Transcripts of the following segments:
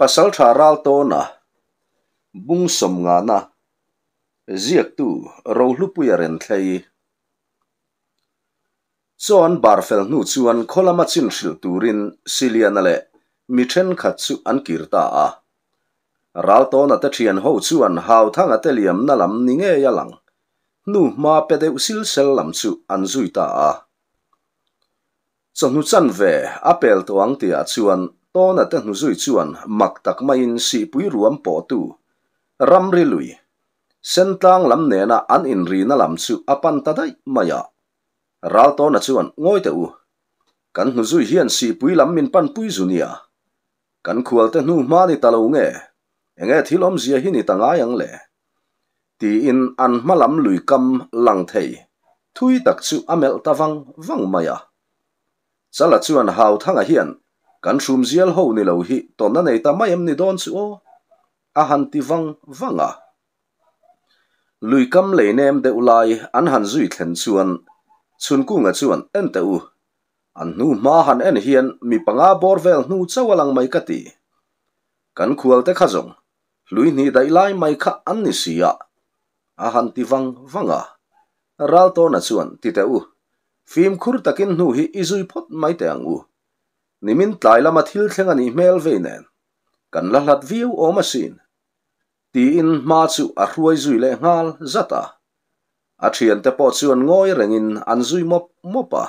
pasal tha ral to na bung som nga na ziak tu ro hlu pu ya ren thlei chon bar fel nu chuan kholama chin shil turin siliana le mi then kha chu an kirta a ral to na ta thian ho chuan hau thanga teliam na lam ni nge ya lang nu ma pe de usil sel lam chu an zui ta a chonu chan ve apel to ang tia chuan na te hnu zui chuan mak tak mai in si pui ruam po tu ram ri lui sen tlang lam ne na an in ri na lam chu apan ta dai maya ral to na chuan ngoi te u kan hnu zui hian si pui lam min pan pui zunia kan khual te hnu ma ni talo nge enge thilom zia hi ni tanga yang le ti in an malam lui kam lang thei thui tak chu amel tawang wang maya chala chuan hau thanga hian kan shum zial ho ni lo hi ton na nei ta mai em ni don su o a han ti wang wanga lui kam le nem de ulai an han zui thlen chuan chun ku nga chuan en te u an nu ma han en hian mi panga bor vel nu chawalang mai ka ti kan khual te kha zong lui ni dai lai mai kha an ni sia a han ti wang wanga ral to na chuan ti te u phim khur takin nu hi izui phot mai te ang u nimin tlai lama thil thleng ani hmel ve nen kan la hlat viu oma sin ti in ma chu a hruai zui le ngal zata a thian te po chuan ngoi rengin an zui mop mopa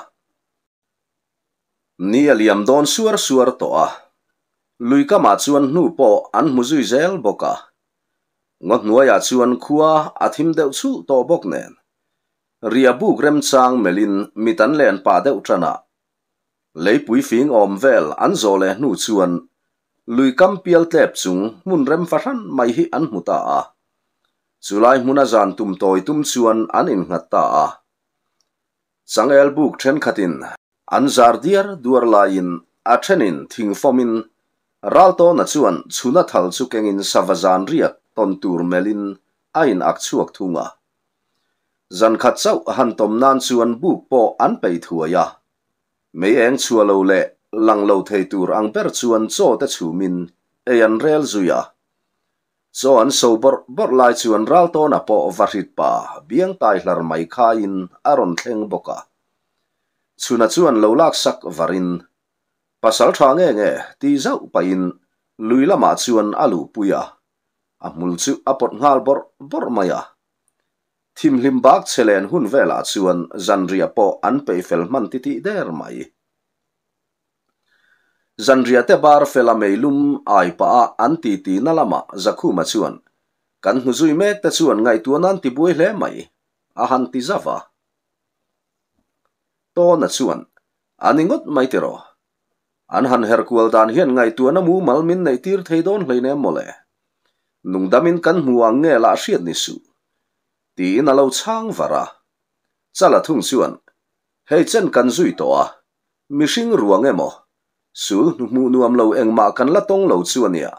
ni aliam don suar suar to a lui ka ma chuan hnu po an mu zui zel boka ngot nuaya chuan khua a thim deuh chu to bok nen riabuk rem chang melin mitan len pa deuh trana lấy bụi phiến ôm vel ăn rồi lệ nuốt chuồn lùi cam piel tẹp chúng muốn rem phát hắn mày hi ăn mu ta chu lai mun a zan tum tôi tum chuồn ăn in ngặt ta sang el buk then khatin an zar diar duar lain a thenin thing fomin ralto na chuan chuna thal chu kengin savazan riết ton tur melin ain ak chuak thunga zan khat sau han tom nan chuan buk po an pei thuaya mấy anh chua lâu lệ lăng lâu thầy tù răng bèr chuan cho ta chủ min e ai ăn rel duy à cho anh sâu bor bor lại chuan ral to na po varit pa biang tai hlar mai kha in aron thleng boka chuna chuan sắc lak sak varin pasal tha nge nge ti zau pa in lui lama chuan alu puya a mul chu apot ngal bor bor à Thim limbak chelen hun vela chuan zanria po an peifel man ti ti der mai. Zanria te bar fela meilum ai pa an ti ti nalama zakuma chuan. Kan huzui mek te chuan ngai tuan an ti bui hle mai. Ahan ti zava. To na chuan. Aningot mai ti ro. An han herkual dan hian ngai tuan amu malmin nei tir theidon hlei ne mole. Nungdamin kan muang nge la hriat ni su. ti in a lo chang vara chala thung suan hei chen kan zui to a mishing ruang emo su mu nuam lo eng ma kan la tong lo chuania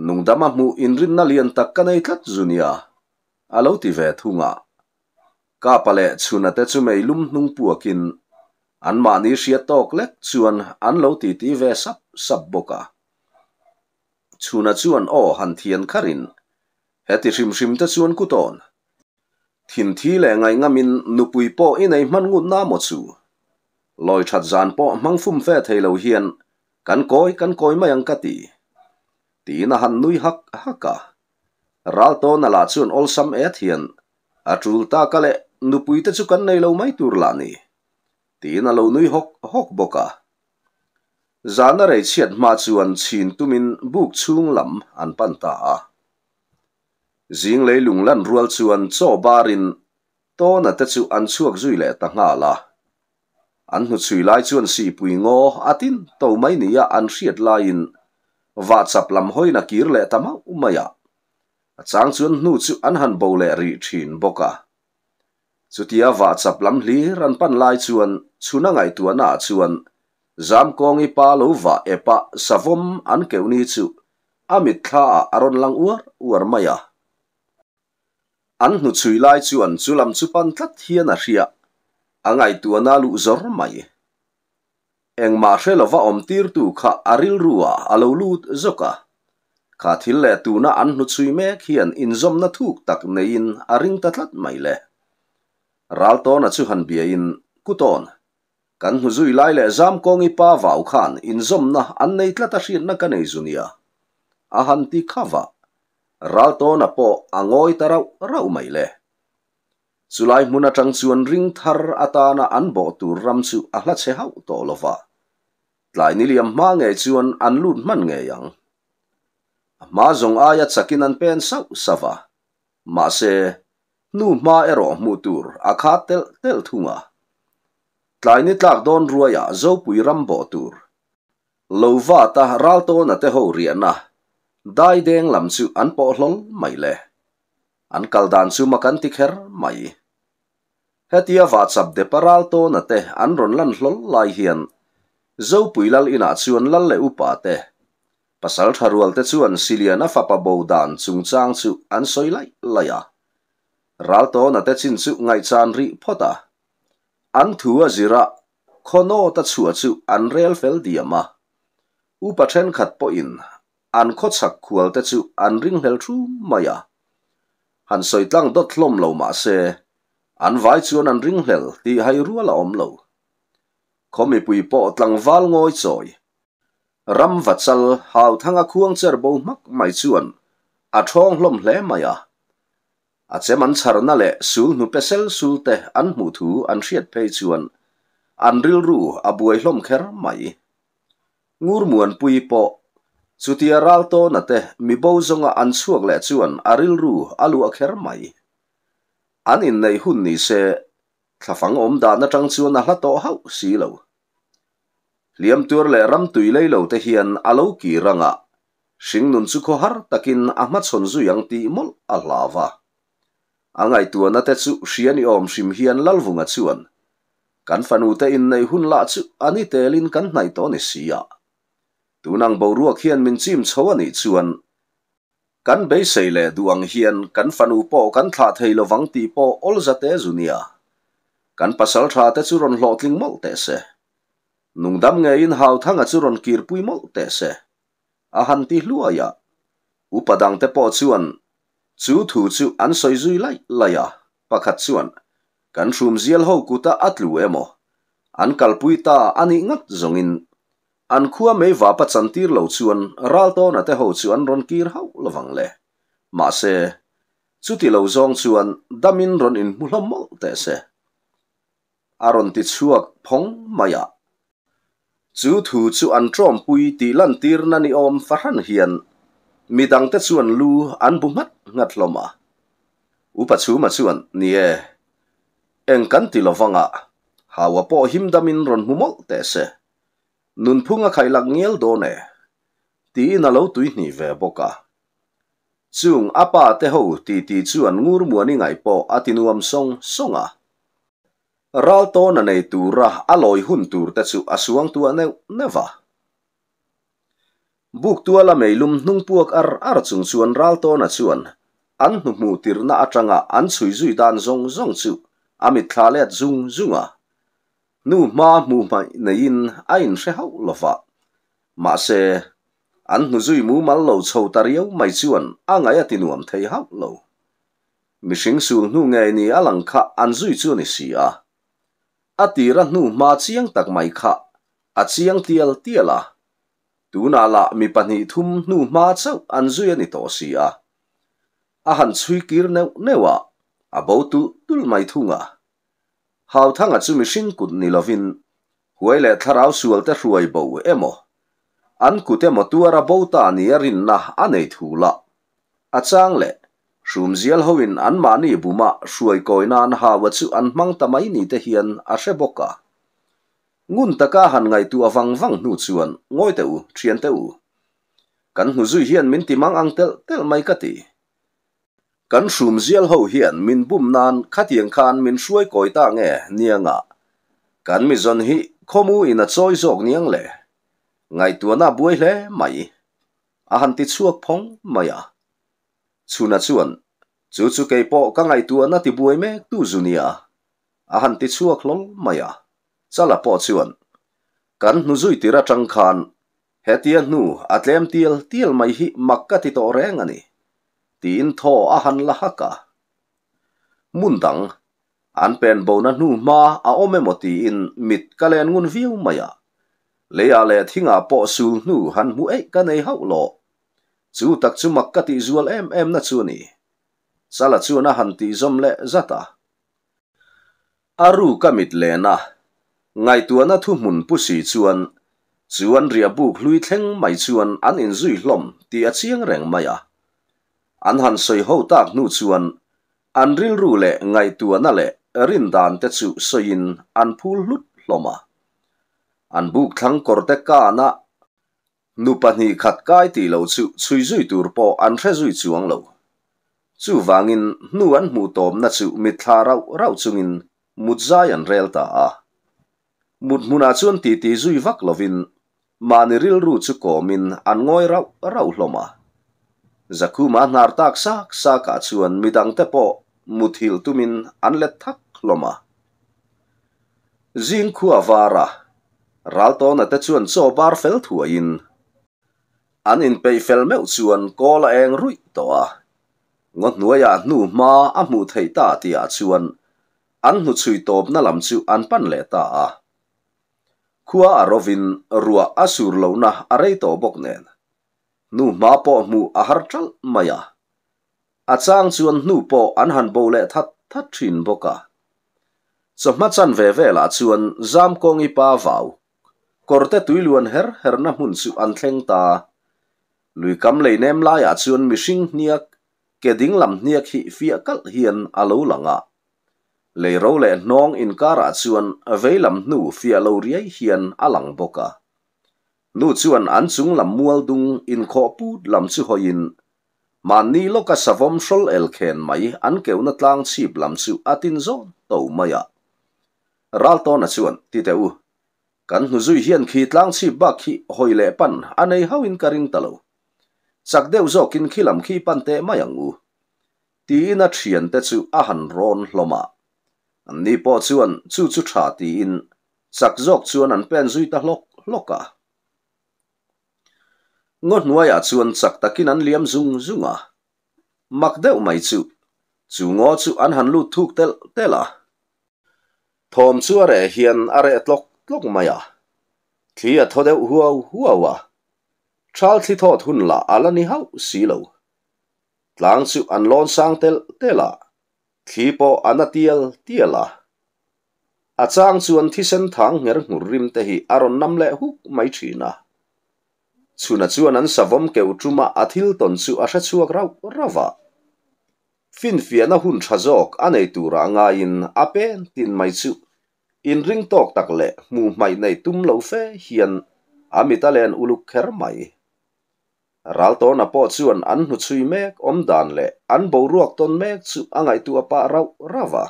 nung dama mu in rin na lian tak kanai tlat à, zunia alo ti ve thunga ka pale chuna te chu mei lum nung puakin an ma ni sia tok lek chuan an lo ti ti ve sap sap boka chuna chuan o han thian kharin heti rim rim te chuan kuton thiền thi lệ ngày ngâm in nupui po in ấy mặn ngun nam một su loi chặt giàn po mang phum phê thầy lâu hiền cắn cối cắn cối mấy ăn cá tì tì na hàn nuôi hắc hắc cả ral to na la chuan ol sam et hiền a à trul ta ka le nupui te chu kan nei lo mai tur la ni tì na lo nuôi cả hok boka zana rei chiat ma chuan chin tumin buk chung lam an pan ta à zing lei lung lan rual chuan chaw barin to na te chu an chuak zui le ta nga la an hu chui lai chuan si pui ngo atin to mai ni ya an riat lain whatsapp lam hoi na kir le tama umaya chang chuan nu chu an han bo le ri thin boka chutia whatsapp lam hli ran pan lai chuan chuna ngai tu na chuan zam kongi pa lo va epa savom an keuni chu amit tha aron lang uar uar maya an hnu chui lai chu an chu lam chu pan tlat hian anh ấy a ngai tuana lu zor mai engma hre lova om tir tu kha aril rua alo lut zoka kha thil lệ tu na an hnu chui mẹ hian in zom na thuk tak nay in ring ta tlat mày le ral to na chu han bia in kuton kan hnu zui lai le zam kongi pa vau khan in zom na an nei tlat a hrin na ka nei zunia a ti khawa ralto na po angoi tarau rau mai le sulai muna chang suan ring thar atana anbo tu ramsu ahla che hau to lova tlai niliam ma nge chuan anlut man nge yang ma zong aya chakin an pen sau sava ma se nu ma ero mutur akha tel tel thunga tlai ni tlak don ruaya zo pui rambo tur lova ta ralto na te ho riana ได้เดงลำสูอันปอหลงไม่เลยอันกัลดานสูมากันติเขรไม่เฮตียวัดสับเดปารัลโตนัตเตอันรอนลันหลงลายเฮียน zo puilal ina chuan lal le upa te pasal tharual te chuan siliana fa pa bo dan chungchang chu an soi lai laya ral to na te chin chu ngai chan ri phota an thua zira khono ta chua chu an rel fel diama upa then khat po in an khot sak khual te chu an ring hel thu maya han soitlang dot lom lo ma se an vai chuan an ring hel ti hai ruala om lo khomi pui po tlang wal ngoi choi ram vatsal hau thanga khuang cher bo mak mai chuan a thong lom hle maya a cheman charna le sul nu pesel sul te an mu thu an riat pe chuan an ril ru a buai hlom kher mai ngur muan pui po Sutia ralto na te mi bozonga an suak le chuan aril ru alu akher mai Anin nei hun ni se thafang om da na trang chuan a hlato hau si lo liam tur le ram tui lei lo te hian alo ki ranga sing nun chu har takin ahmat son zu yang ti mol alawa angai tu na te chu shiani om sim hian lalvunga chuan kan fanu te in nei hun la chu ani kan hnai ni siya. bầu boruak hiền min chim anh chho ani chuan kan be sei le duang hian kan fanu po kan thla thei lo vắng ti po ol zate zunia kan pasal tha te chu ron hlotling mol te se nungdam nge in hau thanga chu ron kir pui mol te se a han ti hluaya upadang te po chuan chu thu chu an soi zui lai laya pakhat chuan kan thrum zial ho kuta atlu emo an kalpui ta ngất ngat in an khua mei va pa chantir lo chuan ral to na te ho chu an ron kir ho lawang le ma se chuti lo zong chuan damin ron in mulamol te se aron ti chuak phong maya chu thu chu an trom pui ti lan tir na ni om faran hian midang te chuan lu an bumat ngat loma upa chu ma chuan ni e eng kan ti lawanga hawa po him damin ron humol te se nun punga kai lak ngel do ne ti na lo tu ni ve boka chung apa te ho ti ti chuan ngur mu ni ngai po atinuam song songa ral to na nei tu ra aloi hun tur ta chu asuang tu ne neva buk tu ala meilum nung puak ar ar chung chuan ral to na chuan an hmu tir na atanga an chui zui dan zong zong chu amit thalet zung zunga zung nu ma mu mai na in a in se hau lo fa ma se an nu zui mu mal lo chho tar yau mai chuan a ngai a tinuam thei hau lo mi sing su nu nge ni a lang kha an zui chu ni si a a ti ra nu ma chiang tak mai kha a chiang tial tiala à? tu na la mi pani thum nu ma chau an zui ni to si a a han chui kir neu newa a à? à bo tu tul mai thunga hau thanga chumi sinkut nilovin huile tharau suolte er ruai bou emo an kut emo tuara bouta ni erin na anei thula a changle shum zial hoin an mani buma suai koinan hawa chu an mang tamai ni te hian a she boka ngun taka han ngai tu awang wang nu chuan ngoi teu thian teu kan hu zui hian min ti mang ang tel tel mai ka ti กันชุมเียลเฮาเฮียนมินบุมนานขัดเทียงคานมินช่วยก่อยต่างเอเนียงอ่ะกันมิจนฮิข้อมูลอินาจอยจอกเนียงเลยไงตัวน่าบุ้ยเลยไม่อาหารติดชั่วพงไม่อ่ะชุนัดชวนจู่ๆเกย์ปอกกันไงตัวน่าติบุ้ยไหมตู้จุนีอ่ะอาหารติดชั่วหลงไม่อ่ะจะลาปอกชวนกันนุ้ยจีระจังคานเฮตียนู่อัตเลมเตียลเตียลไม่ฮิมักกะติดต่อเรื่องนนี้ตีนททออาหารละฮักะมุนดังอันเป็นบนันูมาอาอมมตีนมิดกเลนงุนวิวมายเลยเลทิ่งาปอสูนูหันมุเอกันในเฮาโลจูตักจูมักกติจวลเอ็มเอ็มนัชวนีสลัดจูนะหันตีจอมเลจัตตาอารูกมิดเลนะไงตัวนะทุมุนปุสีจวนจวนเรียบุกลุยเทงไม่จวนอันอินจุยลมตีอาเชียงแรงมาย an han soi ho tak nu chuan an ril ru le ngai tu na le rin dan te chu soin an phul hlut hloma an buk thang kor te ka na nu pani khat kai ti lo chu chui zui tur po an thre zui chuang lo chu wangin nu an mu tom na chu mi thla rau rau chungin mut zai an rel ta a mut muna chuan ti ti zui vak lovin mani ril ru chu komin an ngoi rau rau hloma zakuma hnar tak sak saka chuan midang te pawh muthil tumin an let thak hlawma zing khua vara raltona te chuan chaw bar fel thuain an in pei fel meu chuan kola eng rui toa ngot nuaya nu ma a mu thei ta ti a chuan an nu chui top na lam chu an pan le ta a khua arovin rua asur lona arei to bok nen nu ma po mu a har chal maya a chang chuan nu po an han bo le that that thin boka chawhma chan ve ve la chuan zam kongi pa vau korte tui luan her her na hun chu an thleng ta lui kam lei nem lai a chuan mishing hniak ke ding lam hniak hi fia kal hian alo langa leiro le nong in kara chuan veilam nu fia lo riai hian alang boka nu chuan an chung lam mual dung in kho put lam chu hoin man ni lo ka savom shol el khen mai an keuna tlang chip lam chu atin zo to maya ral to na chuan ti te u kan nu zui hian khi tlang chip ba khi hoi le pan anei hawin karing talo chak deuh zo kin khilam khi pan te mayang u ti na thian te chu a han ron hloma an ni po chuan chu chu tha ti in chak zok chuan an pen zui ta hlok hloka ngawt hnuaiah chuan chak takin an liam zung zunga mak deuh mai chu chu ngaw chu an han lu thuk tel tela thawm chu a reh hian a reh tlok tlok mai a thli a thaw deuh huau huaua thral thli thawt hun la ala ni hau si lo tlang chu an lawn sang tel tela thli paw an a tial tiala a chang chuan thi sen thang ngher hngur rim te hi a rawn nam leh huk mai thina chuna chuan anh savom keu tuma athil ton chu a hra chuak rau rava rawa fin fiana hun tha jok anei tura ngay in apen tin mai chu in ring tok tak le mu mai nei tum lau fe hiền amita len uluk kher mai ral to na po chuan anh nu chui mek om dan le anh bo ruột ton mek anh ấy tu apa rau rawa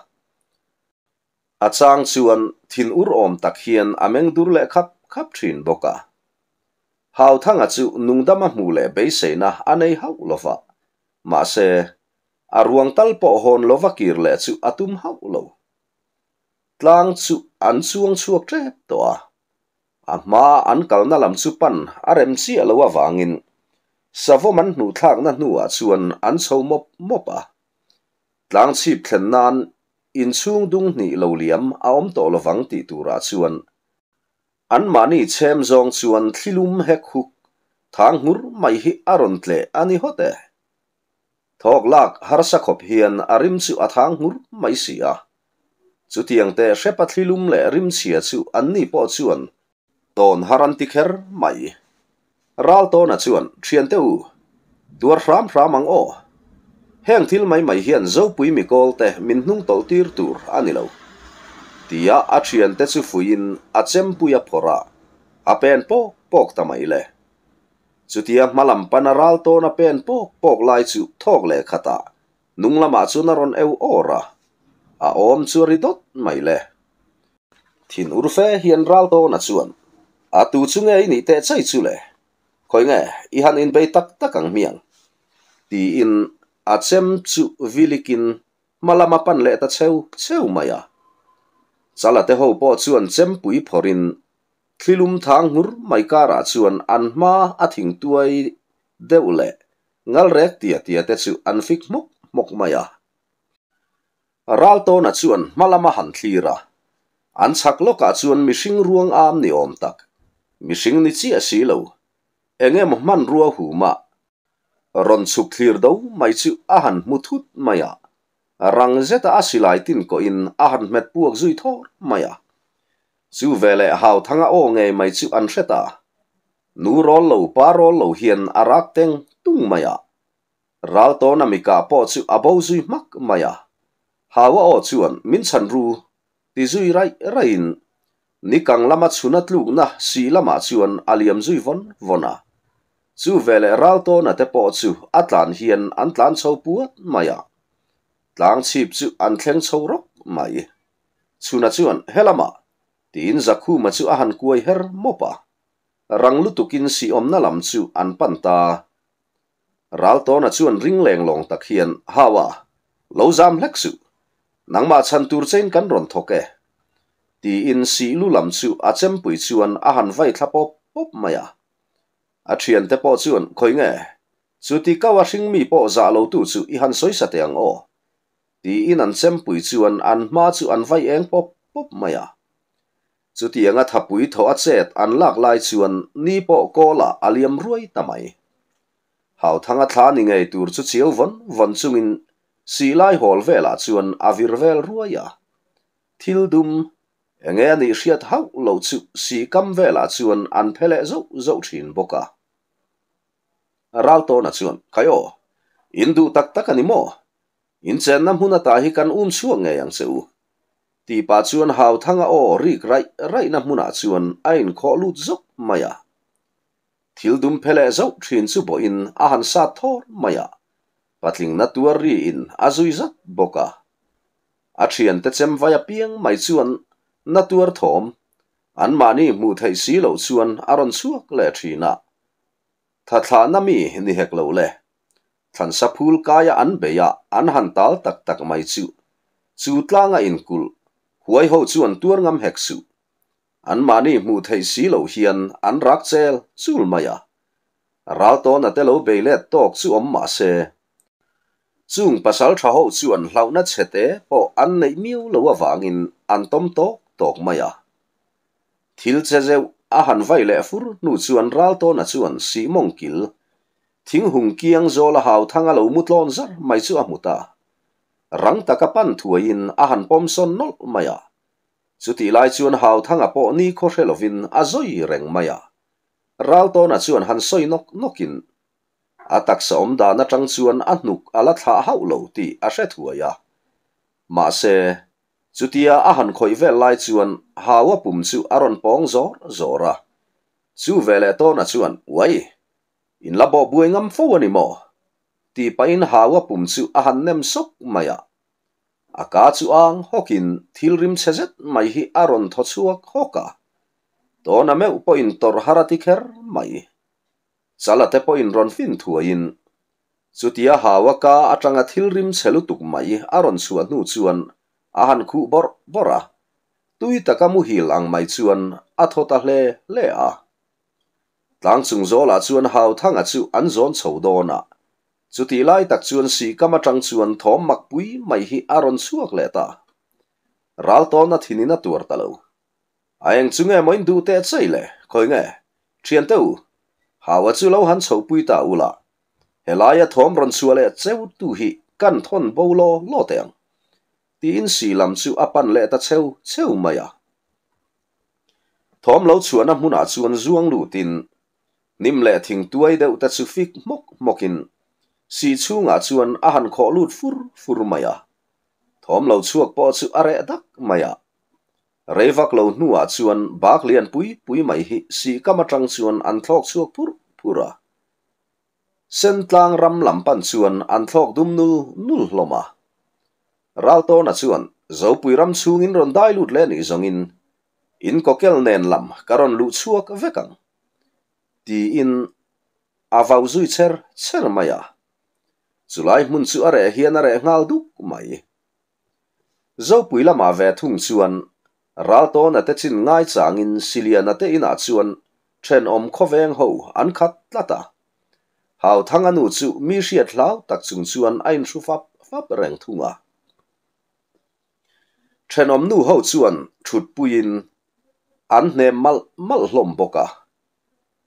achang chuan thin ur om tak hian ameng dur le khap khap thin boka hau thanga à chu nungdama mu le be seina anei à hau lova ma se aruang à tal po hon lova kir le chu atum hau lo tlang chu an chuang chuak trep to a ama an kalna lam chu pan arem si alowa wangin savoman nu thak na nu a mập mập à mopa tlang chip thlennan in chung dung ni lo liam a om to lovang ti ra chuan an mani chem zong chuan thilum hek huk thang hur mai hi aron tle ani hote thok lak har sa khop hian arim chu a thang hur mai si a chu tiang te shepa thilum le rim sia chu an ni po chuan ton haran ti kher mai ral to na chuan thian te u tuar ram ram ang o heng thil mai mai hian zo pui mi kol te min hnung tol tir tur ani lo tia a thian te chu fuin a chempuia phora a pen pok pok tamai le chutia malam panaral ton a pen pok pok lai chu thok le khata nunglama chu na ron eu ora a om chu ri dot mai le thin urfe hian ral ton a chuan a tu chu nge ni te chai chu le khoi nge i han in bei tak takang miang ti in a chem chu vilikin malama pan le ta cheu cheu maya ซาลาเตโฮปอชวนเซมปุยพอรินคลิลุมทางหุรไม่การาชวนอันมาอธิงตัวเดวเลงัลเรกเตียเตียเตสุอันฟิกมุกมกมายารัลโตนัชวนมาลามาหันทีระอันสักโลกาชวนมิชิงรวงอามนิอมตักมิชิงนิจีอสีเลเองเอ็มมันรัวหูมารอนสุกทีรดูไม่ชื่ออาหันมุทุตมายา rang zeta a tin ko in a met puak zui thor maya chu vele hau thanga o nge mai chu an reta nu ro lo pa ro lo hian arak teng tung maya à. ral to na mi po chu abo zui mak maya à. hawa o chuan min chan ru ti zui rai rain ni kang lama chunat lu na si lama chuan aliam zui von vona chu à. vele ral to na te po chu atlan hian antlan sau puat maya tlang chip chu an thleng chho rok mai chuna chuan helama tin zakhu ma chu a han kuai her mopa ranglu tukin si omna lam chu an panta ral to na chuan ring leng long tak hian hawa lo jam lek chu nangma chan tur chen kan ron thoke ti in si lu lam chu à a chem pui chuan a han vai thlapo pop maya a à thian te po chuan khoi nge chu à dạ ti kawa hring mi po za lo tu chu i han soi sa te ang o thì in anh sem pui chu anh an ma chu an vai eng pop pop mai a chu ti anga thapui tho a chet an lak lai chu an ni po ko la aliam ruai tamai hau thanga thla ni ngei tuổi chu chiu von von chung in si lai hol vela chu an avir vel ruai a thil dum enge ni hriat hau lo chu si kam vela chu an an phele zo zo thin boka rau to na chuan in du tak tak anh mo in chen nam huna ta hi kan um suang nge yang se u ti pa chuan hau thanga o rik rai rai nam huna chuan ain kho lut zok maya thil dum phele zau thin chu bo in a han sa thor maya patling na tuar ri in azui zat boka a thian te chem vaya piang mai chuan na tuar thom an mani mu thei si lo chuan aron suak le thina tha thla na mi ni hek lo le than sa phul kaya an beya an han tal tak tak mai chu chu tlanga in kul huai ho chu an tuar ngam hek su an mani mu thai si lo hian an rak chel chul maya ral to na te lo beile tok chu om ma se chung pasal tha ho chu an hlau na chete po an nei miu lo awangin an tom to tok maya thil che zeu a han vai le fur nu chu an ral to na chu an si mong kil thing hung kiang zola hau thanga à lo mutlon zar dạ. mai chu amuta rang taka pan thuain a à han pom son nol maya chuti lai chuan thăng thanga po à ni kho hrelovin azoi reng maya ral to na chuan hàn soi nok nokin atak sa om da na trăng chuan a hnuk ala tha hậu lâu ti a hre thuaya ma se chutia a han khoi vel lai chuan hawa pum chu aron pong zor zora về vele to na chuan wai in labo buai ngam fo ani mo ti pa in hawa pum chu a han nem sok maya aka chu ang hokin thil rim sezet mai hi aron tho chuak hoka to na me upo in tor harati kher mai chala te po in ron fin thua in chutia hawa ka atanga thil rim selu tuk mai aron chuan nu chuan a han khu bor bora tui taka mu hil ang mai chuan a thota hle le a tang chung zo la chuan hau thang a chu an zon chho dona ah. chu ti lai tak chuan si kama tang chuan thom mak pui mai hi aron suak le ta ral to na thini na tur ta lo ayang chu nge moin du te chei le khoi nge thian teu hawa chu lo han chho pui ta u ula helaya thom ron chu le cheu tu hi kan thon bo lo lo teng ti in si lam chu apan le ta cheu cheu maya ah. thom lo chuan a hmunah chuan zuang lu tin nim le thing tuai deuh ta chu fik mok mokin si chunga chuan a han kho lut fur fur maya thom lo chuak po chu are dak maya reivak lo nuwa chuan bak lian pui pui mai hi si kama tang chuan an thlok chuak pur pura sen tlang ram lam pan chuan an thlok dum nul nul hloma ral to na chuan zo pui ram chungin ron dai lut le ni zongin in kokel nen lam karon lu chuak vekang die in avauzuzer cermaja zu lai mun zu are hienare e ngal du mai zo puila ma ve thung chuan ralto na te chin ngai chang in silia na te ina chuan chen om kho veng ho an khat lata hau thang anu chu mi sia thlau tak chung chuan ain thu fap fap reng thunga chen om nu ho chuan chut puin an ne mal mal hlom boka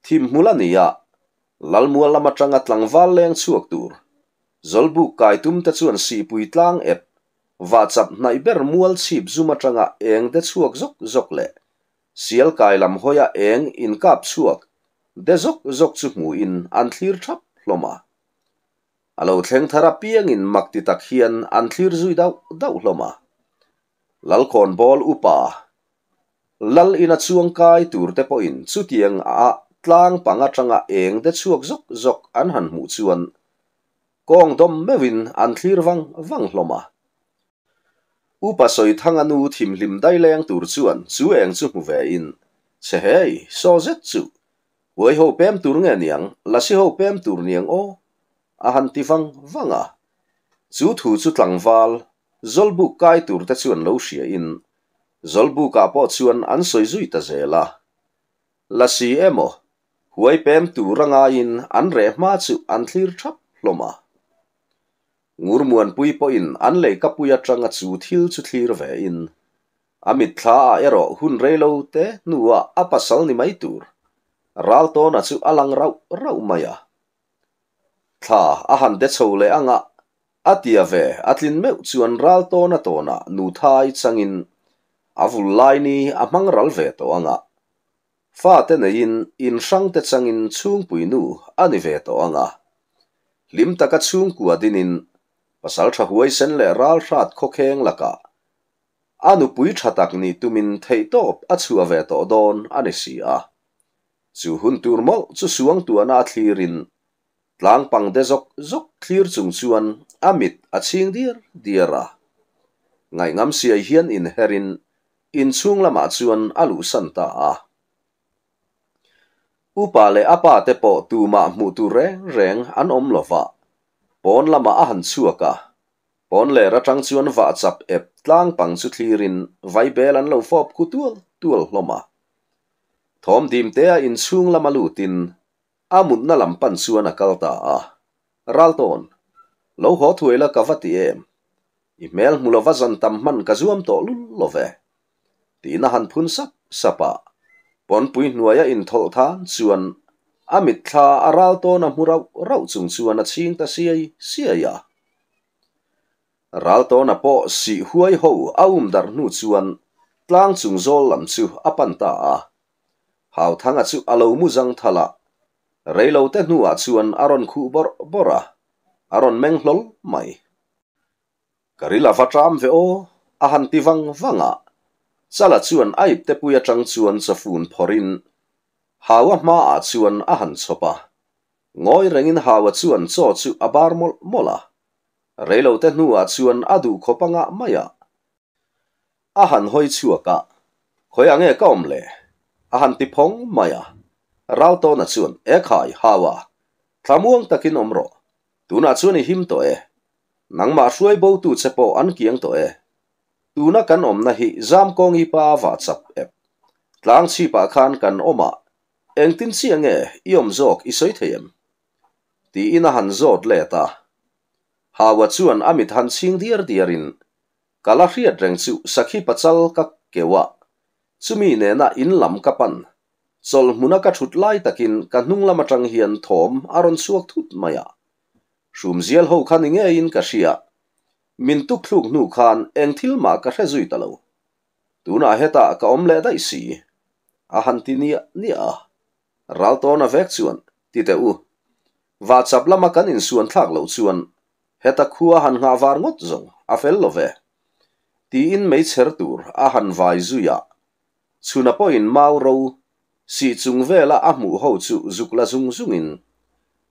Thim mula niya, lalmua lama tranga tlang valeng suak zol Zolbu kai tum te chuan si pui tlang ep. Và chập nãy ber mual sip zuma tranga eng te chuak zok zok le. Siel kai lam hoya eng in kap chuak. De zok zok chu mu in an thlir thap hloma. Alo thleng thara piang in mak ti tak hian an thlir zui dau dau hloma. Lal kon bol upa. Lal ina chuang kai tur te po in chu tiang a tlang panga changa eng te chuak zok zok an han mu chuan kong dom mewin an thlir wang wang hloma upa soi thang anu thim lim dai leng tur chuan chu eng chu mu ve in se hei so zet chu woi ho pem tur nge niang la si ho pem tur niang o a han ti wang wanga chu thu chu tlang wal zolbu kai tur te chuan lo sia in zolbu ka po chuan an soi zui ta zela la si emo huai pem tu răng in an re ma chu an thlir thap loma, ngur muan pui po in an le ka puya tanga chu thil chu thlir ve in amit thla ero hun relo te nuwa apasal ni mai tur ral to na chu alang rau rau maya thla a han de chole anga atia ve atlin me chu an ral to na to na nu thai in, avul lai ni amang ral ve to anga fa te na in in sang te changin chung pui nu ani ve to anga lim taka chung ku adin in pasal tha huai sen le ral rat kho kheng laka anu pui tha tak ni tumin thei top a chua ve to don ani si a chu hun tur mo chu suang tu ana thlirin tlang pang de zok zok thlir chung chuan amit a ching dir dira ngai ngam sia hian in herin in chung lama chuan alu san ta a upale apa tepo tuma muture reng an om lova. Pon lama ahan suaka. Pon le ratang suan whatsapp ep tlang pang sutlirin vai belan lo fob ku tuol tuol loma. Thom dim tea in suung lama lutin amut na lampan suan akalta a. Ralton, lo hot huela kavati em. Imel mulovazan tamman kazuam to lulove. Tinahan pun sap sapa. ポンポイヌアイエン涛汤，虽然阿米塔尔托纳穆拉拉出中虽然那青塔西埃西雅，尔托纳波西灰吼，澳姆达尔奴虽然，直接走冷苏阿潘塔啊，涛汤阿苏阿拉姆张塔拉，雷奥特努阿虽然阿伦库伯伯拉，阿伦孟洛麦，卡里拉法查姆维奥阿汉蒂旺旺啊。sala chuan aip te pui atang chuan chafun phorin hawa hma a chuan a han chopa ngoi rengin hawa chuan chaw chu abar mol mola reilo te hnu a chuan adu khopanga maya a han hoi chuaka khoi ange kaum le a han ti phong maya rau to na chuan e khai hawa thamuang takin omro tuna chuan i him to e nangma hruai bo tu chepo an kiang to e una kan om na hi zam kong hi pa whatsapp app tlang chi pa khan kan oma engtin si ange iom zok i soi theyem ti ina han zot le ta ha wa chuan amit han sing dir dir in kala hri adreng chu sakhi pachal ka kewa chumi ne na in lam kapan chol muna ka thut lai takin ka nung lam atang hian thom aron suak thut maya shum zial ho khaninge in ka shia min tu khluk nu khan eng thil ma ka hre zui talo tuna heta ka om le dai si a han ti ni ni a ral to na vek chuan ti te u wa chap lama kan in suan thak lo chuan heta khuwa han nga war ngot zo a fel lo ve ti in mei cher tur a han vai zuya chuna po in mau ro si chung vela a mu ho chu zuk la zung zung in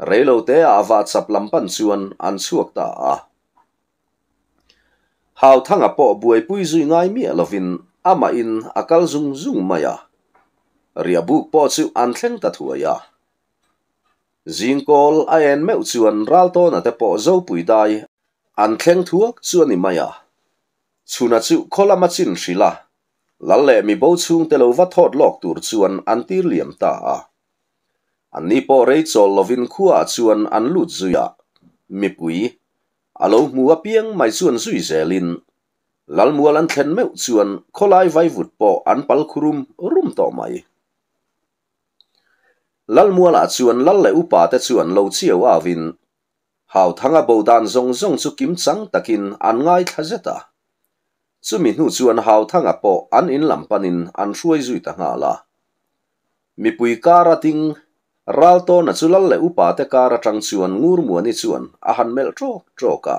reilo te a wa chap lam pan chuan an chuak ta a ah hau tanga po buai puizui ngai mi lovin ama in akal zung zung maya. Ria buk po tsu an tleng tatua ya. Zin kol ayen meu tsuan ralto na te po zau pui dai an tleng tuak tsuan ni maya. Tsuna tsu kola matin shila. Lalle mi bo tsung telo vatot lok tur tsuan an tir liam ta a. An nipo reitzo lovin kua tsuan an lut zuya. Mi pui. Mi pui a lo mua pieng mai suan sui xe lin. Lal mua lan ten meu suan ko lai vai vut po an pal kurum rum to mai. Lal mua la suan lal le upa te suan lo chiao a vin. Hau thanga bau dan zong zong su kim chang takin an ngai tha zeta. Su mi nu suan hau thanga po an in lampanin an suai zui ta ngala. Mi pui kara ting ralto na chulal le upa te kar atang chuan ngur muani chuan a han mel trawk trawka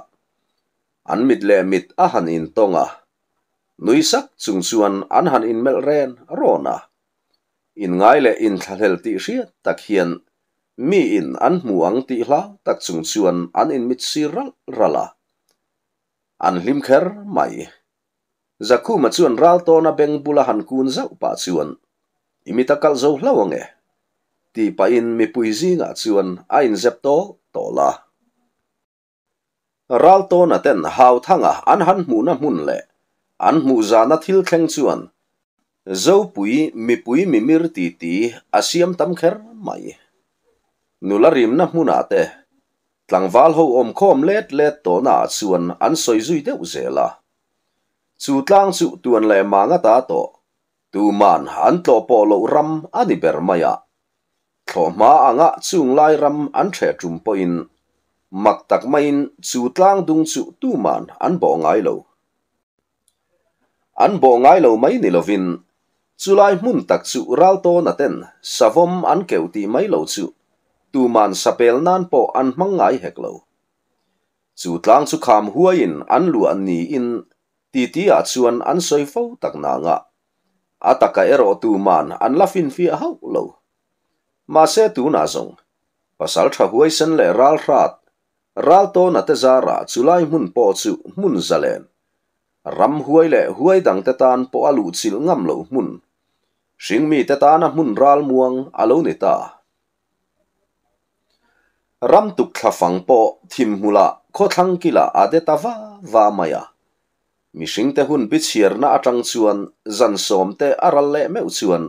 an mit le mit a han in tonga nuisak chung chuan an han in mel ren rona in ngai le in thalhel ti hriat tak hian mi in an muang ti hla tak chung chuan an in mit siral rala an hlim kher mai zakuma chuan ralto na beng bula han kun zau pa chuan imitaka zo hlawange ti pa in mi puizi nga chuan a in zep to tola ral to na ten hau thanga à, an han mu na mun le an mu za na thil keng chuan zo pui mi pui mi mir ti ti asiam tam kher mai nula rim na hmuna te val ho om khom let let to na chuan an soi zui deuh zela chu tlang chu tuan le manga ta to tu man an to polo ram ani ber maya à. thawma anga chung lai ram an thre tum po in mak tak mai in chu tlang dung chu tu man an bo ngai lo an bo ngai lo mai ni lovin chu lai mun tak chu ral to na ten savom an keu ti mai lo chu tu man sapel nan po an mang ngai hek lo chu tlang chu kham hua in an lu an ni in ti ti a chuan an soi fo tak na nga ataka ero tu man an lafin fi hau lo มาเซตูนาจงภาษาชาวไวยันเลรัลรัดรัลโตนัตจาราจุไลมุนปอจุมุนซาเลนรัมหัวเละหวยดังเตตานปอลูจิลงำโลมุนสิงมีเตตานะมุนรัลมวงอาโลนิตารัมตุกขฟังปอทิมหุละโคทังกิลาอาเดตาวาวามายามิสิงเตหุนปิเชียร์นาจังชวนจันสมเตอารัลเละเมอุชวน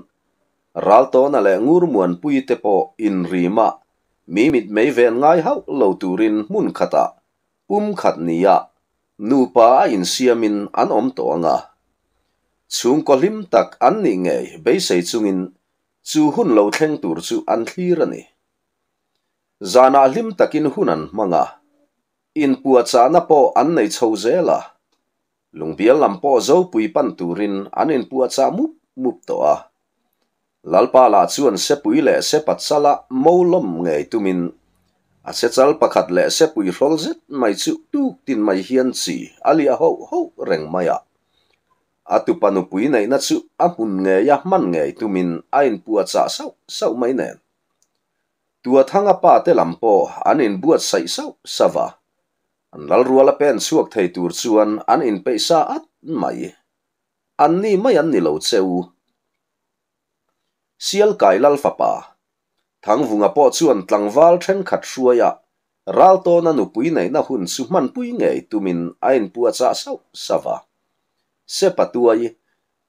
ralto na le ngurmuan pui te in rima mi mit mei ve ngai hau lo turin mun khata um khat niya nu pa in siamin an om to nga lim tak an ni nge be sei chungin chu hun lo theng tur chu an thira ni zana lim takin hunan manga in pua na po an nei chho zela lungbia lam po zo pui pan turin an in pua cha mu mup a lalpa la chuan sepui le sepatsala molom ngei tumin a sechal pakhat le sepui hrol zet mai chu tuk tin mai hian chi ali a ho ho reng maya atupanu pui nei na chu a hun nge ya man nge tumin ain pua cha sau sau mai ne a thanga pa te lampo anin buat sai sau sava an lal ruala pen suak thei tur chuan an in peisa at mai an ni mai an ni lo cheu sial kai lal fa pa thang vunga po chuan tlangwal then khat ya, ral to na nu pui này na hồn su man pui nge tumin ain pu cha sau bắt se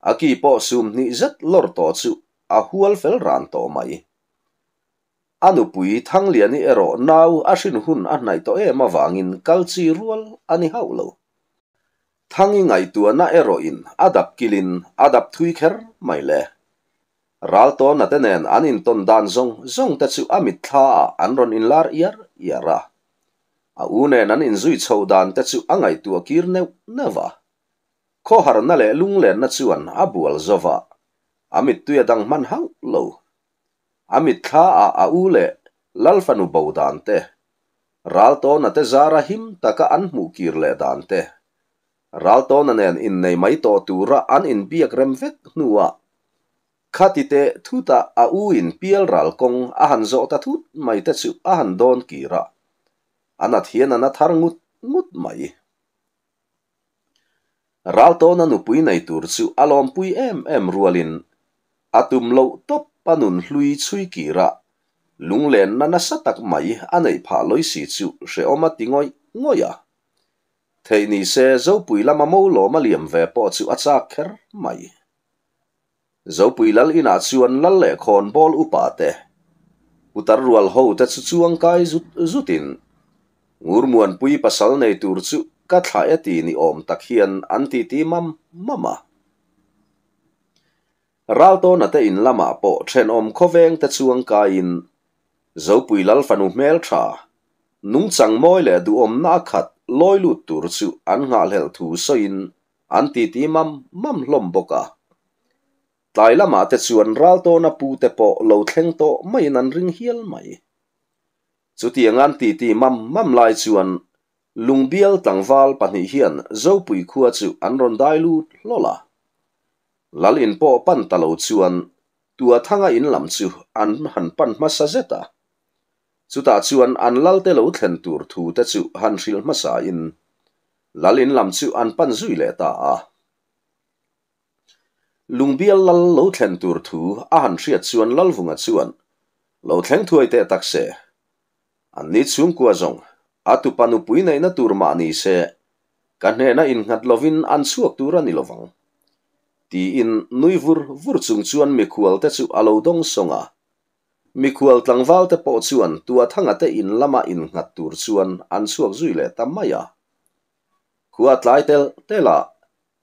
à aki po sum ni zat lor to chu à hual fel ran to mai anu pui thang liani ero nau ashin hun a nai to e ma wangin kalchi rual ani haulo thangi ngai tu na ero in adap kilin adap thui kher mai le Ralto na tenen anin ton dan zong zong ta chu amit tha an in lar iar iara a une nan in zui chho dan ta chu angai tu akir neva. Kohar kho har na le lung len na chuan abual zova amit tuya dang man hang lo amit tha a a ule lalfanu bau dan te Ralto na te zara him taka an mu kir le dan te Ralto na nen in nei maito tura an in biak remvek nuwa khát khatite thuta a uin pial ral kong a han zo ta thut mai ta chu a han don ki ra anat hian ana thar ngut ngut mai ral to na nu pui nei tur chu alom pui em em rualin atum lo top panun hlui chui ki ra lung len na na satak mai anei pha loi si chu se oma tingoi ngoya thei ni se zo pui lama mo lo ma liam ve po chu acha kher mai zo pui lal ina chuan lal le khon bol upa te utar rual ho te chu chuang kai zut zutin ngur muan pui pasal nei tur chu ka thla eti ni om tak hian an ti ti mam mama ral to na te in lama po thren om khoveng te chuang kai in zo pui lal fanu mel tha nung chang moi le du om na khat loi lut tur chu an nga lel thu so in an ti ti mam mam lom boka ตายละมาแต่ส่วนรัลโตนับปูแต่ปอเราเทงโตไม่นันริงเฮียลไม่สุดที่งานตีตีมัมมัมลายส่วนลุงเบียลตังวาลปันหิเฮียนเจ้าปุยขวดสูอันรอนได้ลูดลอละลลินปอปันตะลุส่วนตัวทั้งอินลำสูอันหันปันมาซาเจตาสุดทาส่วนอันลลเตลุเทงตูร์ทูแต่สูหันชิลมาซาอินลลินลำสูอันปันซุยเลต้า lungbial lal lo thlen tur thu a han hriat chuan lal vunga chuan lo thleng thuai te tak se an ni chung kwa zong atu panu pui nei na tur ma ni se kan hne na in ngat lovin an chuak tur ani lovang ti in nui vur vur chung chuan mi khual te chu alo dong songa mi khual tlangwal te po chuan tua thanga te in lama in ngat tur chuan an chuak zui le tamaya khuat lai tel tela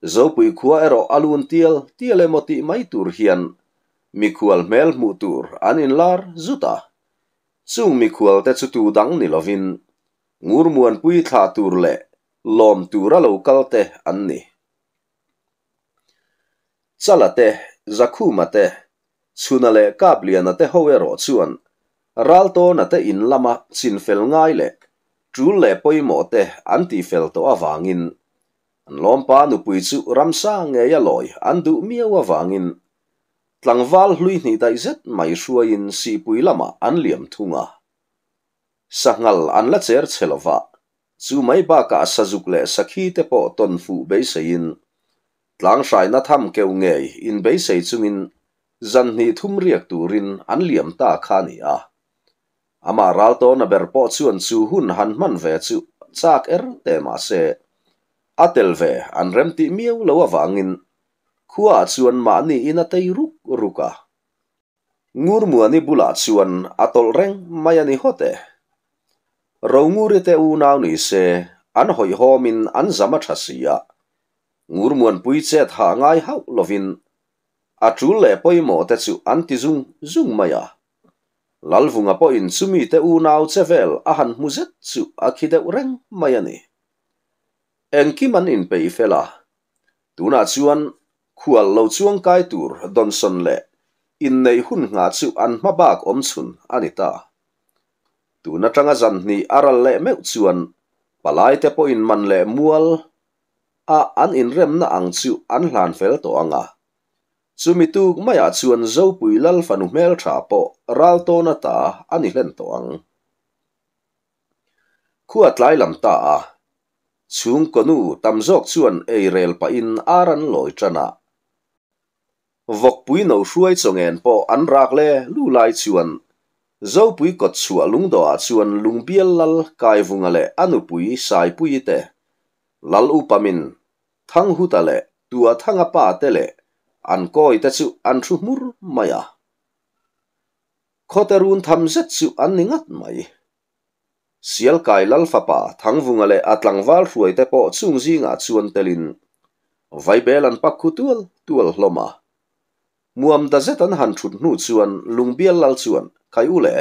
zopui kua ero alun tiel tiele moti maitur tur hian mel mutur anin lar zuta Tsung mikual te tsutu dang nilovin. lovin ngur muan pui tha tur le lom tura lo kalte anni salate zakhumate sunale kabliana te hoero tsuan. ralto na te in lama chin fel ngai le poimo te antifelto avangin. an lompa nupui chu ramsa nge ya loi an du miawa wangin tlangwal hlui ni dai zet mai ruain si pui lama ah an liam thunga sangal an la cher chelawa chu mai ba ka sajuk le sakhi te po ton fu say in tlang sai na tham keu nge in be sei chungin zan ni thum riak turin an liam ta khani a ama ral to na ber po chuan chu hun han man ve chu chak er te ma se atel an rem ti miu lo awangin khua chuan ma ni in a tei ruk ruka ngur mu ani bula chuan atol reng mai ni hote ro ngure te u naw ni se an hoi homin an zama thasia ngur muan pui che tha ngai hau lovin a chu le poi mo te chu an ti zung zung maya lalvunga po in chumi te u naw vel a han muzet chu a khide ureng mai ani engki man in pei fela tuna chuan khual lo chuang kai tur donson le in nei hun nga chu an ma bak om chun anita tuna tanga zan ni aral le meu chuan palai te po in man le mual a an in rem na ang chu an hlan fel to anga chumi tu maya chuan zo pui lal fanu mel tha po ral to na ta ani hlen to ang khuat lai lam ta a chúng con konu tam jok chuan ei rel pa in aran loi chana vóc pui no shuai chongen po an rak le lu lai chuan zo pui kot chua lung do a chuan lung bial lal cai vunga le anu pui sai pui te lal u upamin thang huta le tua thanga pa te le an coi te chu an thu mur maya khotarun tham zet chu an ningat mai siel kai lalfapa thangvungale atlangwal fuai te po chung zinga chuan telin vai belan pakhu tual tual hloma muam da zetan han thut nu chuan lungbial lal chuan kai ule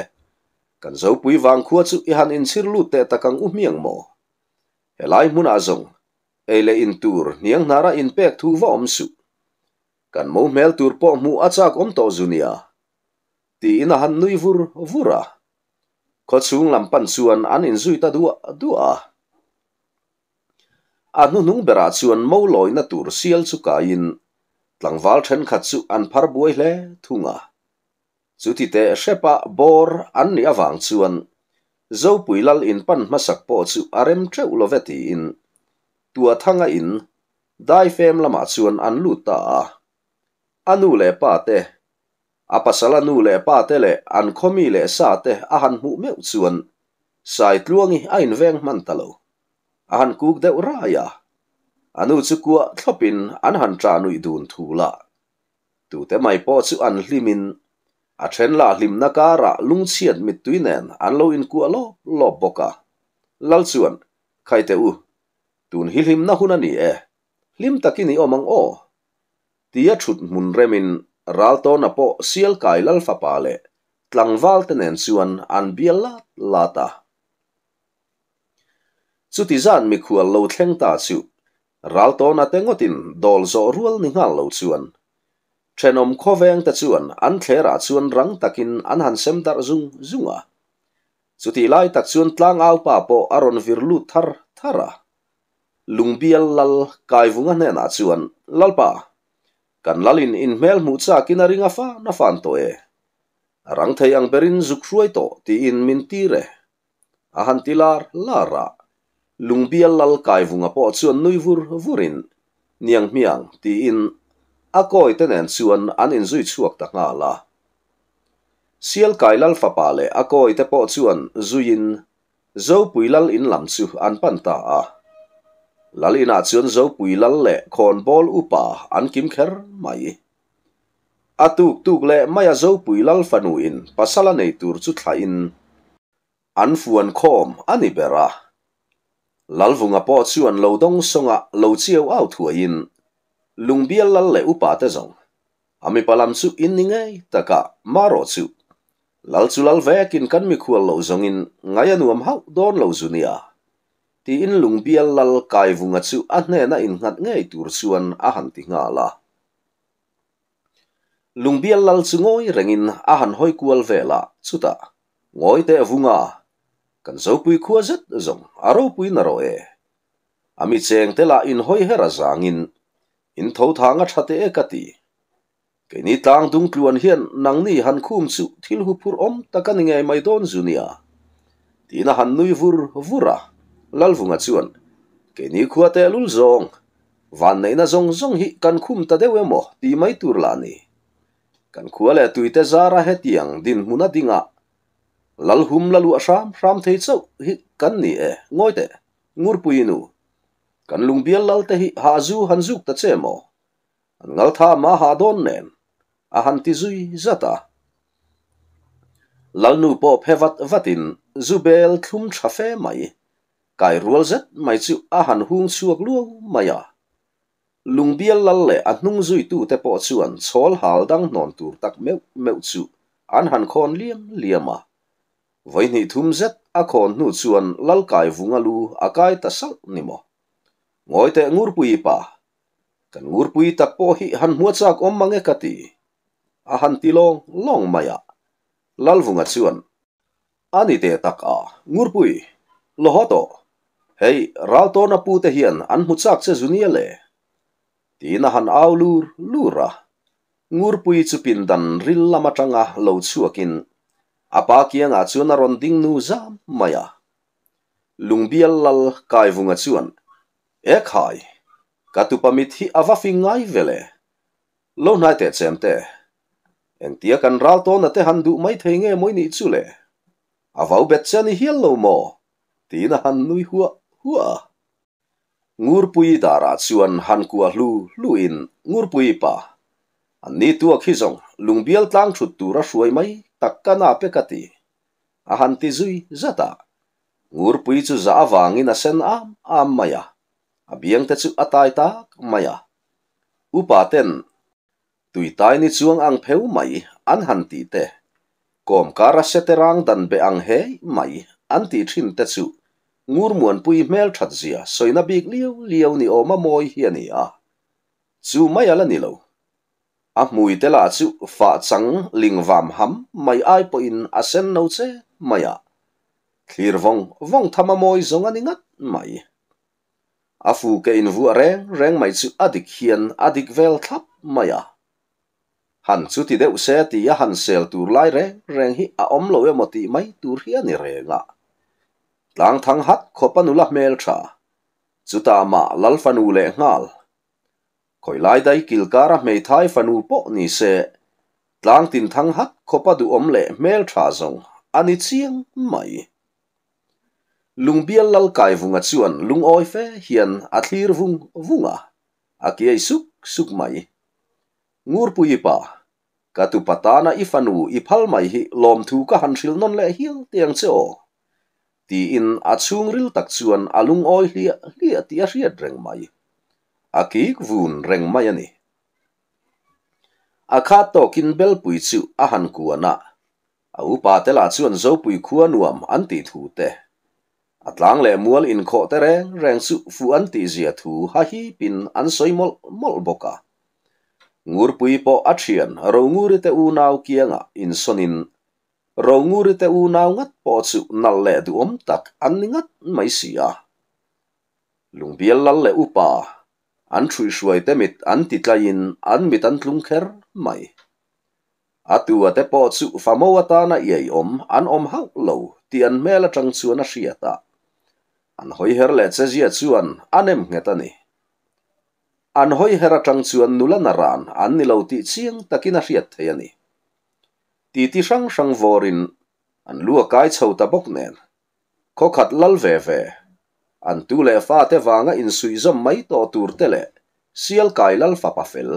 kan zo pui wang khu chu i han in sir lu te takang u miang mo helai mun azong ele in tur niang nara in pe thu vom su kan mo mel tur po mu acha kom to junia ti ina han nui vur vura có chung làm pan chuan anh in zui ta du du a a à, nung bera chuan mâu loi na tur sial chu ka in tlangwal then khat chu an phar buai hle thunga chu ti te shepa bor an ni awang à chuan zo lal in pan masak po su arem tre ulo veti in tua thanga in dai fem lama chuan an lu ta anu à, le pa te a pasal anu le pa te le an khomi le sa te a han mu meu chuan sai tluangi ain veng man talo a han kuk deuh raya anu chu kua thlopin an han tra nui dun thula tu te mai po chu an hlimin a then la hlim na kara lung chiat mit tuinen an lo in kua lo lo boka lal chuan khai te u tun hil him na hunani e hlim takini omang o tia thut mun remin ralto na po siel kai lalfa pale. Tlang valten en suan an biela lata. Suti zan mi kua lo tleng ta su. Ralto na tengotin dol zo ruol ni ngal lo suan. Chenom koveang ta suan an tlera suan rang takin an han semdar zung zunga. Suti lai ta suan tlang au pa po aron vir lu tar tara. Lung biel lal kai vunga nena suan lalpa. Lalpa gan lalin in mel mu sa kin a ringa fa na fan to e. Rang thai ang berin zuk shuai to ti in min tire. Ahan tilar lara. Lung bial lal kai vunga po tsuan nui vur vurin. Niang miang ti in akoi tenen tsuan anin zui tsuak tak nga la. Siel kai lal fa pale akoi te po tsuan zuyin. Zou pui lal in lam tsu an panta a. Ah. lalina chuan zo pui lal le khon bol upa an kim kher mai a tuk tuk le maya à zo pui lal fanu in pasala nei tur chu thla in an fuan khom ani bera lal vunga po chuan lo dong songa lo chiao au thua in lungbial lal le upa te zong ami palam chu in ni ngai taka maro chu lal chu lal vekin kan mi khual lo in ngaya à nuam hau don lo zunia à tiin lungbial lal kaivunga chu a hnena in ngat ngei tur chuan a han ti nga la lungbial lal chu ngoi rengin a han hoi kual vela chuta ngoi te vunga kan zo pui khua zet zong aro pui na ro e ami cheng te la in hoi hera zangin in tho thanga thate e kati ke ni tang dung tluan hian nang ni han khum su thil hu phur om takani ngai mai don zunia tina han nui vur vura lalfunga zuan. Geni kuate lul zong. Vanne ina zong zong hi kan kumta dewe mo di mai turlani. Kan kuale tuite zara het yang din muna dinga. Lalhum lalu asam ram thei tsau hi kan ni e ngoite ngurpu inu. Kan lungbiel lalte hi hazu hanzuk ta tsemo. Ngal tha ma ha donnen. Ahanti zui zata. Lalnu po pevat vatin zubel kum chafe mai. cái rual zet mày chịu a han hung suak luang maya à. lung bial lal le a hnung zui tu te po chuan chol hal dang nón tur tak meu meu chu an han liêm liêm à với ni thum zet a khon nu chuan lal kai vunga lu a cái ta sal ni mo ngoi te ngur pui pa kan ngur pui tak po hi han mua chak om mange kati a han ti long long maya à. lal vunga chuan ani te tak a ngurpui pui lo ho Hei ralltona puute hien anmutsak se sunele. Tiina han aulur lura. Ngurpui tsupin dan rilla matanga lout suakin. Apakia nga tsuna ron ding nu za maya. Lungbiellal kaivunga tsuan. Ek hai. Katupamit hi avafi ngai vele. Lo naite tsemte. En tiakan ralltona tehan du mait heinge moini itsule. Avau betseni hiellou mo. Tiina han nui huo hua. Ngurpui dara chuan han kua lu luin ngurpui pa. Ani tua khizong lungbial tlang chut tura shuai mai takkana pekati. Ahan ti zui zata. Ngurpui chu za awangin a sen am am maya. Abiang te chu atai tak maya. Upaten tùy tai ni chuang ang pheu mai an han ti te. Kom kara seterang dan be ang he mai anti ti thin te chu ngur muan pui mel that zia soi na big liu liu ni oma moi hi ni a chu mai ala à ni lo à, à a mui te la chu fa chang ling vam ham mai ai po in a sen no che mai a thlir vong vong thama moi zong ani ngat mai a fu ke in vu reng reng mai chu adik hian adik vel thap mai a han chu ti deuh se ti a han sel tur lai reng reng hi a om lo moti mai tur ni ani renga lang thang hat kho panula mel tha chuta ma lal fanu le ngal khoi lai dai kil kara me thai fanu po ni se tlang tin thang hat kho pa du om le mel tha zong ani chiang mai lungbial lal kai vunga chuan lung oi fe hian athlir vung vunga aki ai suk suk mai ngur pui pa ka tu patana i fanu i phal mai hi lom thu ka han non le hil tiang cheo tiin a chung ril tak chuan alung oi hlia hlia ti a riat reng mai a kik vun reng mai ani a kha to kin bel pui chu a han kuana a u pa te la chuan zo pui khua nuam an ti thu te atlang le mual in kho te reng reng chu fu an ti zia thu ha hi pin an soimol mol boka ngur pui po a thian ro nguri te u nau kianga in sonin ronguri te unau ngat po du om tak an ni ngat mai upa an thui shuai te mit an an mit an mai atua te po chu famowa om an om hau lo ti an mela tang an hoi her le che anem ngetani an hoi hera tang chuan nulan ran an nilo ti chiang takina hriat ti ti hrang hrang vawrin an lua cái chho ta bốc nen kho khát lal ve ve an tu le fa te wanga in sui zom mai to tur te le sial kai lal fa pa fel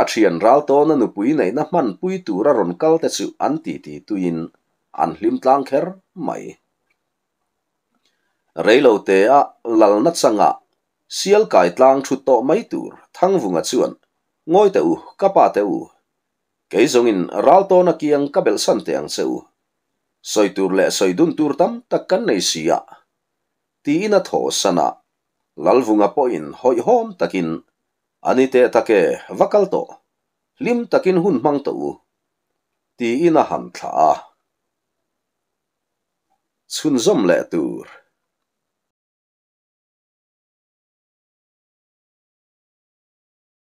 a thian ral to na nu pui nei na man pui tur a ron kal te chu an ti ti tu in an hlim tlang kher mai reilo te a lal na changa sial kai tlang thu to mai tur thang vunga chuan ngoi te u kapa te u Kei zongin ralto na kiang kabel sante ang seu. Soy tur le soy dun tur tam takkan nei siya. Ti ina tho sana. Lalvunga poin hoi hom takin. Anite take vakal to. Lim takin hun mang to. Ti ina han tha. Sun zom le tur.